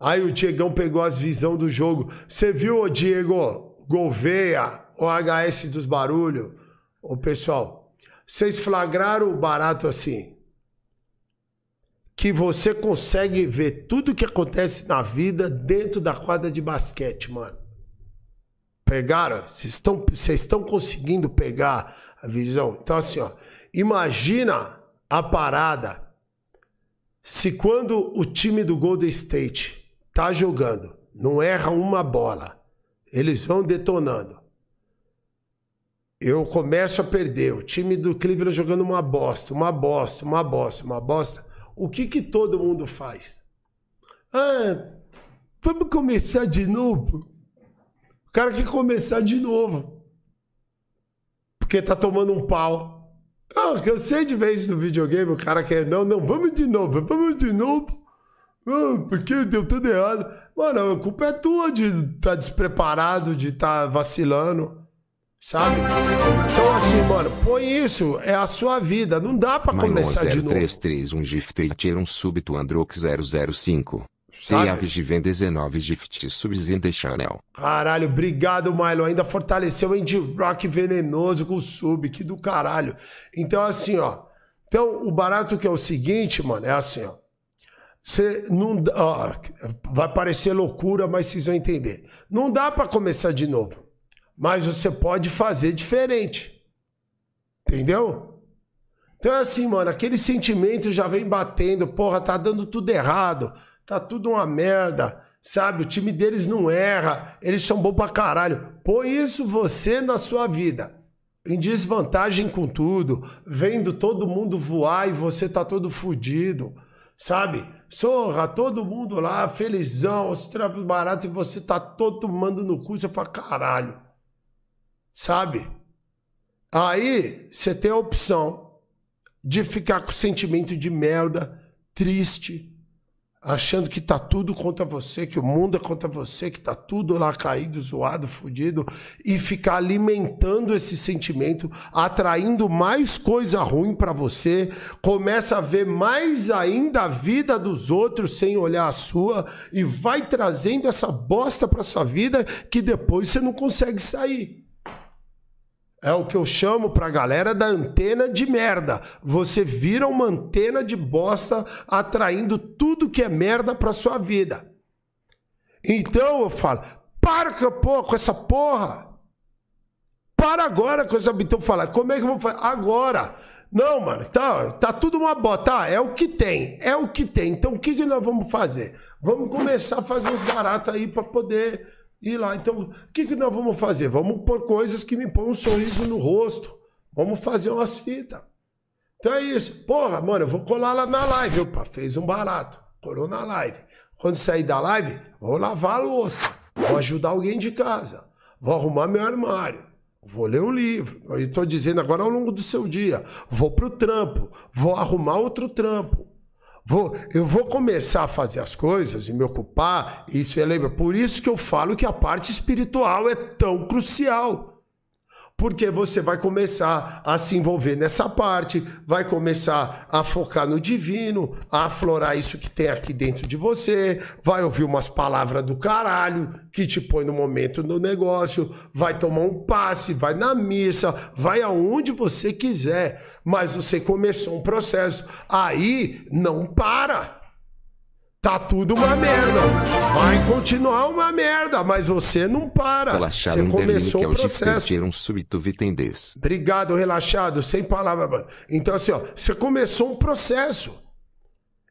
Aí o Diegão pegou as visão do jogo. Você viu, ô Diego Gouveia, o HS dos Barulhos? Ô pessoal, vocês flagraram o barato assim. Que você consegue ver tudo que acontece na vida dentro da quadra de basquete, mano. Pegaram? Vocês estão, vocês estão conseguindo pegar a visão? Então, assim, ó. Imagina a parada se quando o time do Golden State tá jogando, não erra uma bola. Eles vão detonando. Eu começo a perder. O time do Cleveland jogando uma bosta, uma bosta, uma bosta, uma bosta. O que que todo mundo faz? Ah, vamos começar de novo. O cara quer começar de novo. Porque tá tomando um pau. Ah, cansei de ver isso no videogame. O cara quer, não, não, vamos de novo, vamos de novo. Oh, porque deu tudo errado. Mano, a culpa é tua de estar tá despreparado, de estar tá vacilando. Sabe? Então, assim, mano, põe isso, é a sua vida. Não dá pra Maion começar 033, de novo. 033 um gift tier um súbito Androx 005. Sabe? de vem 19 gift subs in the channel. Caralho, obrigado, Milo. Ainda fortaleceu o Indie Rock venenoso com o sub, que do caralho. Então, assim, ó. Então, o barato que é o seguinte, mano, é assim, ó. Você não ó, vai parecer loucura, mas vocês vão entender. Não dá para começar de novo, mas você pode fazer diferente. Entendeu? Então é assim, mano, aquele sentimento já vem batendo, porra, tá dando tudo errado, tá tudo uma merda, sabe? O time deles não erra, eles são bons pra caralho. Põe isso você na sua vida. Em desvantagem com tudo, vendo todo mundo voar e você tá todo fudido, sabe? Sorra, todo mundo lá, felizão, os trampos baratos, e você tá todo tomando no cu, você fala, caralho. Sabe? Aí você tem a opção de ficar com sentimento de merda, triste, achando que tá tudo contra você, que o mundo é contra você, que tá tudo lá caído, zoado, fudido, e ficar alimentando esse sentimento, atraindo mais coisa ruim para você, começa a ver mais ainda a vida dos outros sem olhar a sua e vai trazendo essa bosta para sua vida que depois você não consegue sair. É o que eu chamo pra galera da antena de merda. Você vira uma antena de bosta atraindo tudo que é merda pra sua vida. Então eu falo, para com essa porra. Para agora com essa. Então como é que eu vou fazer? Agora. Não, mano, tá, tá tudo uma bota. Tá, é o que tem, é o que tem. Então o que, que nós vamos fazer? Vamos começar a fazer uns baratos aí para poder e lá, então, o que, que nós vamos fazer? Vamos pôr coisas que me põem um sorriso no rosto. Vamos fazer umas fitas. Então é isso. Porra, mano, eu vou colar lá na live. Opa, fez um barato. Colou na live. Quando sair da live, vou lavar a louça. Vou ajudar alguém de casa. Vou arrumar meu armário. Vou ler um livro. Eu estou dizendo agora ao longo do seu dia. Vou pro trampo. Vou arrumar outro trampo. Vou, eu vou começar a fazer as coisas e me ocupar, isso você é lembra. Por isso que eu falo que a parte espiritual é tão crucial porque você vai começar a se envolver nessa parte, vai começar a focar no divino, a aflorar isso que tem aqui dentro de você, vai ouvir umas palavras do caralho que te põe no momento no negócio, vai tomar um passe, vai na missa, vai aonde você quiser, mas você começou um processo, aí não para. Tá tudo uma merda. Vai continuar uma merda, mas você não para. Relaxado você começou é o processo. um súbito vitendez. Obrigado, relaxado, sem palavra, mano. Então assim, ó, você começou um processo.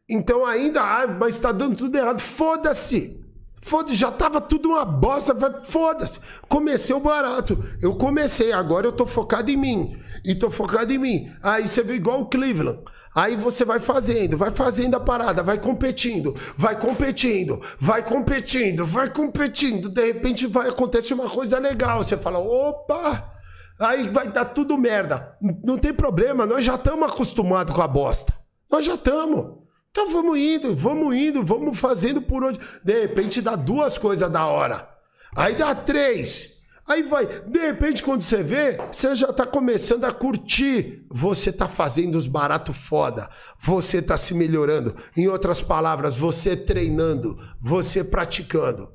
Então ainda, ah, mas tá dando tudo errado. Foda-se. Foda-se, já tava tudo uma bosta. Foda-se. Comecei o barato. Eu comecei, agora eu tô focado em mim. E tô focado em mim. Aí você vê igual o Cleveland. Aí você vai fazendo, vai fazendo a parada, vai competindo, vai competindo, vai competindo, vai competindo. De repente vai acontece uma coisa legal, você fala: "Opa!" Aí vai dar tudo merda. Não tem problema, nós já estamos acostumados com a bosta. Nós já estamos. Então vamos indo, vamos indo, vamos fazendo por onde. De repente dá duas coisas da hora. Aí dá três. Aí vai, de repente, quando você vê, você já tá começando a curtir. Você tá fazendo os barato foda. Você tá se melhorando. Em outras palavras, você treinando, você praticando.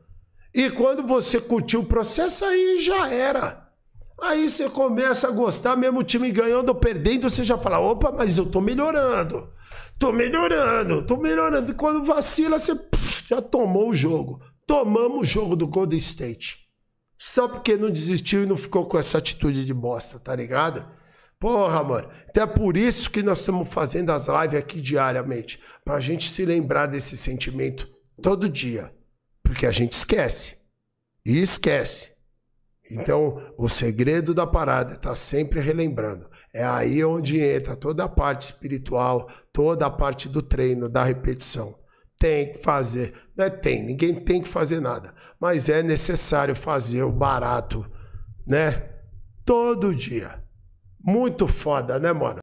E quando você curtiu o processo, aí já era. Aí você começa a gostar, mesmo o time ganhando ou perdendo, você já fala: opa, mas eu tô melhorando. Tô melhorando, tô melhorando. E quando vacila, você já tomou o jogo. Tomamos o jogo do Golden State só porque não desistiu e não ficou com essa atitude de bosta, tá ligado? Porra, mano. Até então por isso que nós estamos fazendo as lives aqui diariamente. Pra gente se lembrar desse sentimento todo dia. Porque a gente esquece. E esquece. Então, o segredo da parada está é sempre relembrando. É aí onde entra toda a parte espiritual, toda a parte do treino, da repetição tem que fazer. Não é tem, ninguém tem que fazer nada. Mas é necessário fazer o barato, né? Todo dia. Muito foda, né, mano?